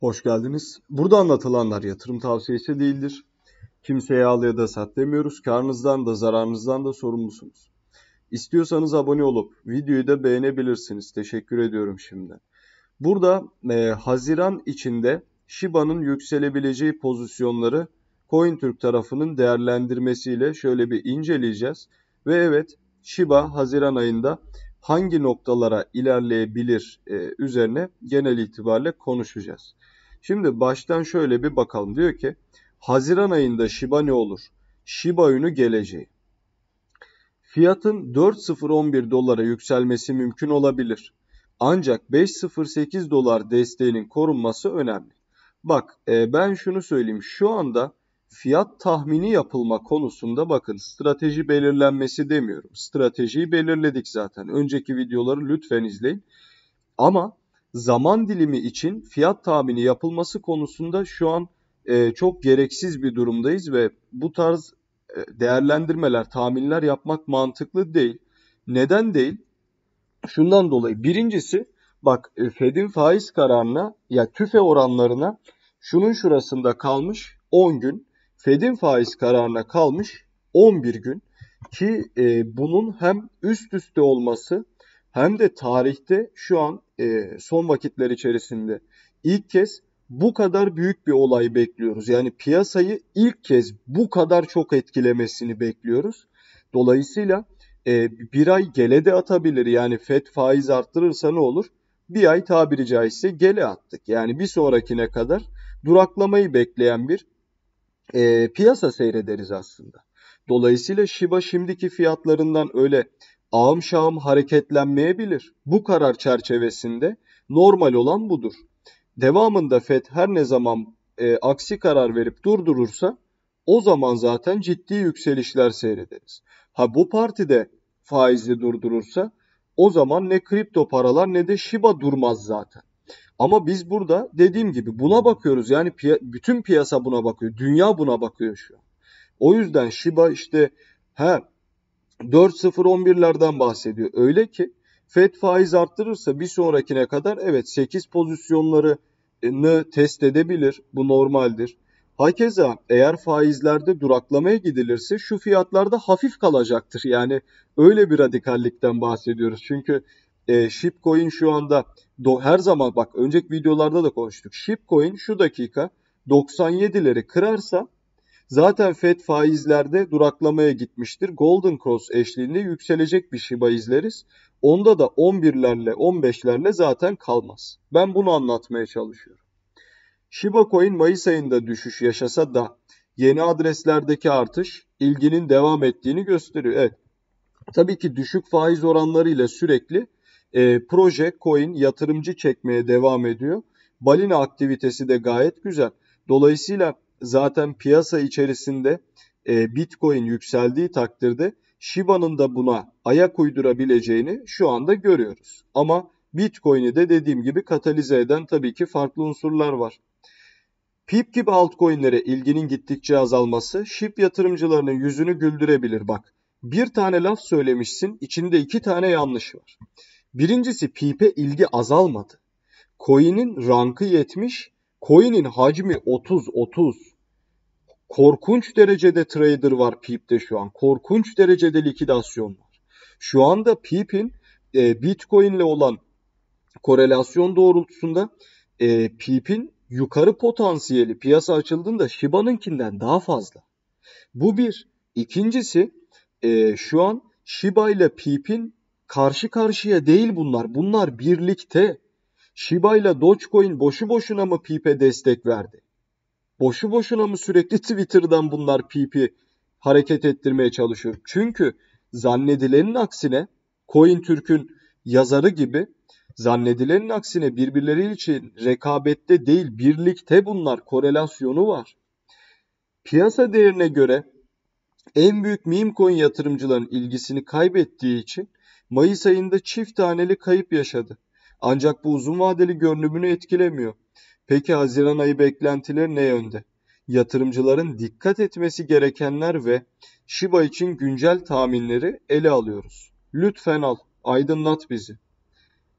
Hoş geldiniz. Burada anlatılanlar yatırım tavsiyesi değildir. Kimseye al ya da sat demiyoruz. Karnınızdan da zararınızdan da sorumlusunuz. İstiyorsanız abone olup videoyu da beğenebilirsiniz. Teşekkür ediyorum şimdi. Burada e, Haziran içinde Shiba'nın yükselebileceği pozisyonları CoinTürk tarafının değerlendirmesiyle şöyle bir inceleyeceğiz. Ve evet Shiba Haziran ayında hangi noktalara ilerleyebilir e, üzerine genel itibariyle konuşacağız. Şimdi baştan şöyle bir bakalım. Diyor ki Haziran ayında Shiba ne olur? Shiba ünü geleceği. Fiyatın 4.011 dolara yükselmesi mümkün olabilir. Ancak 5.08 dolar desteğinin korunması önemli. Bak e, ben şunu söyleyeyim. Şu anda fiyat tahmini yapılma konusunda bakın strateji belirlenmesi demiyorum. Stratejiyi belirledik zaten. Önceki videoları lütfen izleyin. Ama zaman dilimi için fiyat tahmini yapılması konusunda şu an e, çok gereksiz bir durumdayız ve bu tarz e, değerlendirmeler, tahminler yapmak mantıklı değil. Neden değil? Şundan dolayı. Birincisi bak e, Fed'in faiz kararına ya tüfe oranlarına şunun şurasında kalmış 10 gün Fed'in faiz kararına kalmış 11 gün ki e, bunun hem üst üste olması hem de tarihte şu an e, son vakitler içerisinde ilk kez bu kadar büyük bir olay bekliyoruz. Yani piyasayı ilk kez bu kadar çok etkilemesini bekliyoruz. Dolayısıyla e, bir ay gele de atabilir. Yani FED faiz arttırırsa ne olur? Bir ay tabiri caizse gele attık. Yani bir sonrakine kadar duraklamayı bekleyen bir e, piyasa seyrederiz aslında. Dolayısıyla Shiba şimdiki fiyatlarından öyle ağım şağım hareketlenmeyebilir. Bu karar çerçevesinde normal olan budur. Devamında FED her ne zaman e, aksi karar verip durdurursa o zaman zaten ciddi yükselişler seyrederiz. Ha bu parti de faizi durdurursa o zaman ne kripto paralar ne de Shiba durmaz zaten. Ama biz burada dediğim gibi buna bakıyoruz. Yani piya- bütün piyasa buna bakıyor. Dünya buna bakıyor şu an. O yüzden Shiba işte he 4.011'lerden bahsediyor. Öyle ki Fed faiz arttırırsa bir sonrakine kadar evet 8 pozisyonlarını test edebilir. Bu normaldir. Hakeza eğer faizlerde duraklamaya gidilirse şu fiyatlarda hafif kalacaktır. Yani öyle bir radikallikten bahsediyoruz. Çünkü e, Shipcoin şu anda do, her zaman bak önceki videolarda da konuştuk. Shipcoin şu dakika 97'leri kırarsa zaten FED faizlerde duraklamaya gitmiştir. Golden Cross eşliğinde yükselecek bir Shiba izleriz. Onda da 11'lerle 15'lerle zaten kalmaz. Ben bunu anlatmaya çalışıyorum. Shiba Coin Mayıs ayında düşüş yaşasa da yeni adreslerdeki artış ilginin devam ettiğini gösteriyor. Evet. Tabii ki düşük faiz oranları ile sürekli e, proje, coin yatırımcı çekmeye devam ediyor. Balina aktivitesi de gayet güzel. Dolayısıyla zaten piyasa içerisinde e, Bitcoin yükseldiği takdirde Shiba'nın da buna ayak uydurabileceğini şu anda görüyoruz. Ama Bitcoin'i de dediğim gibi katalize eden tabii ki farklı unsurlar var. Pip gibi altcoin'lere ilginin gittikçe azalması SHIB yatırımcılarının yüzünü güldürebilir bak. Bir tane laf söylemişsin içinde iki tane yanlış var. Birincisi pipe ilgi azalmadı. Coin'in rankı 70, coin'in hacmi 30-30. Korkunç derecede trader var pipte şu an. Korkunç derecede likidasyon var. Şu anda pipin e, Bitcoin ile olan korelasyon doğrultusunda e, pipin yukarı potansiyeli piyasa açıldığında Shiba'nınkinden daha fazla. Bu bir. İkincisi e, şu an Shiba ile Pip'in Karşı karşıya değil bunlar. Bunlar birlikte. Shiba ile Dogecoin boşu boşuna mı Pipe destek verdi? Boşu boşuna mı sürekli Twitter'dan bunlar PiPe hareket ettirmeye çalışıyor? Çünkü zannedilenin aksine Coin Türk'ün yazarı gibi zannedilenin aksine birbirleri için rekabette değil birlikte bunlar korelasyonu var. Piyasa değerine göre en büyük meme coin yatırımcıların ilgisini kaybettiği için Mayıs ayında çift taneli kayıp yaşadı. Ancak bu uzun vadeli görünümünü etkilemiyor. Peki Haziran ayı beklentileri ne yönde? Yatırımcıların dikkat etmesi gerekenler ve Shiba için güncel tahminleri ele alıyoruz. Lütfen al, aydınlat bizi.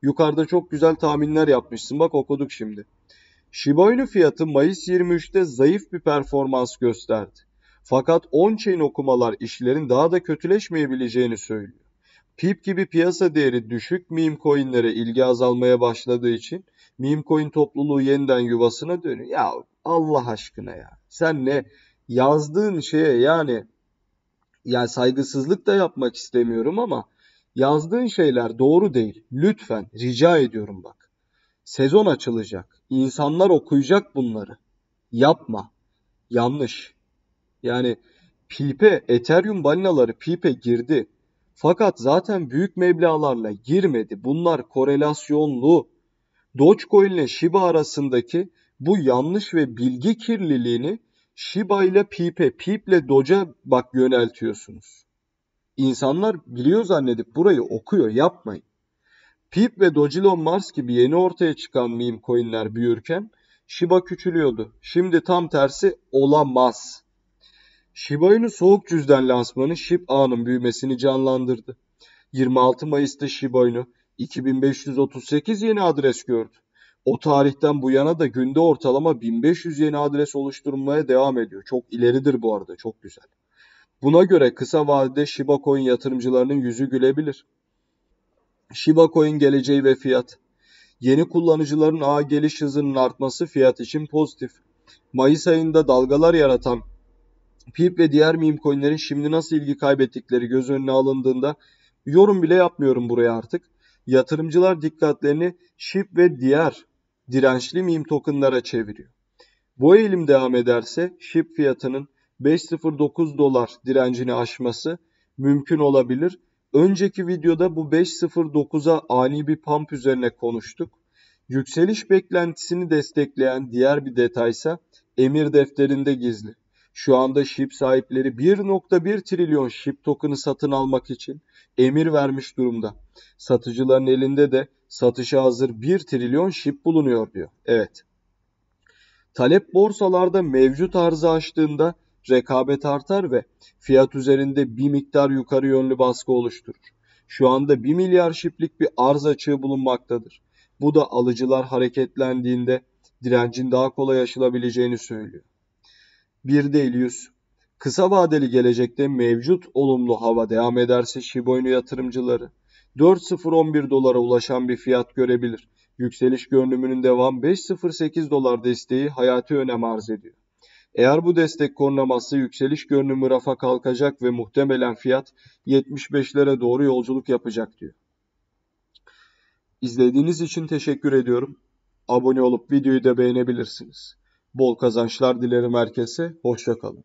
Yukarıda çok güzel tahminler yapmışsın bak okuduk şimdi. Shiba Inu fiyatı Mayıs 23'te zayıf bir performans gösterdi. Fakat on chain okumalar işlerin daha da kötüleşmeyebileceğini söylüyor. PIP gibi piyasa değeri düşük meme coinlere ilgi azalmaya başladığı için meme coin topluluğu yeniden yuvasına dönüyor. Ya Allah aşkına ya. Sen ne yazdığın şeye yani yani saygısızlık da yapmak istemiyorum ama yazdığın şeyler doğru değil. Lütfen rica ediyorum bak. Sezon açılacak. İnsanlar okuyacak bunları. Yapma. Yanlış. Yani Pipe, Ethereum balinaları Pipe girdi. Fakat zaten büyük meblalarla girmedi. Bunlar korelasyonlu. Dogecoin ile Shiba arasındaki bu yanlış ve bilgi kirliliğini Shiba ile Pip'e, PiPe ile Doge'a bak yöneltiyorsunuz. İnsanlar biliyor zannedip burayı okuyor yapmayın. Pip ve Doge'lon Mars gibi yeni ortaya çıkan meme coinler büyürken Shiba küçülüyordu. Şimdi tam tersi olamaz. Shiba Inu soğuk cüzden lansmanı Shib A'nın büyümesini canlandırdı. 26 Mayıs'ta Shiba Inu 2538 yeni adres gördü. O tarihten bu yana da günde ortalama 1500 yeni adres oluşturmaya devam ediyor. Çok ileridir bu arada, çok güzel. Buna göre kısa vadede Shiba Coin yatırımcılarının yüzü gülebilir. Shiba Coin geleceği ve fiyat. Yeni kullanıcıların ağ geliş hızının artması fiyat için pozitif. Mayıs ayında dalgalar yaratan Pip ve diğer meme coinlerin şimdi nasıl ilgi kaybettikleri göz önüne alındığında yorum bile yapmıyorum buraya artık. Yatırımcılar dikkatlerini SHIB ve diğer dirençli meme tokenlara çeviriyor. Bu eğilim devam ederse SHIB fiyatının 5.09 dolar direncini aşması mümkün olabilir. Önceki videoda bu 5.09'a ani bir pump üzerine konuştuk. Yükseliş beklentisini destekleyen diğer bir detaysa emir defterinde gizli. Şu anda SHIB sahipleri 1.1 trilyon SHIB token'ı satın almak için emir vermiş durumda. Satıcıların elinde de satışa hazır 1 trilyon SHIB bulunuyor diyor. Evet. Talep borsalarda mevcut arzı aştığında rekabet artar ve fiyat üzerinde bir miktar yukarı yönlü baskı oluşturur. Şu anda 1 milyar şiplik bir arz açığı bulunmaktadır. Bu da alıcılar hareketlendiğinde direncin daha kolay aşılabileceğini söylüyor. Bir değil yüz. Kısa vadeli gelecekte mevcut olumlu hava devam ederse Shiba yatırımcıları 4.011 dolara ulaşan bir fiyat görebilir. Yükseliş görünümünün devam 5.08 dolar desteği hayati önem arz ediyor. Eğer bu destek korunamazsa yükseliş görünümü rafa kalkacak ve muhtemelen fiyat 75'lere doğru yolculuk yapacak diyor. İzlediğiniz için teşekkür ediyorum. Abone olup videoyu da beğenebilirsiniz. Bol kazançlar dilerim herkese. Hoşça kalın.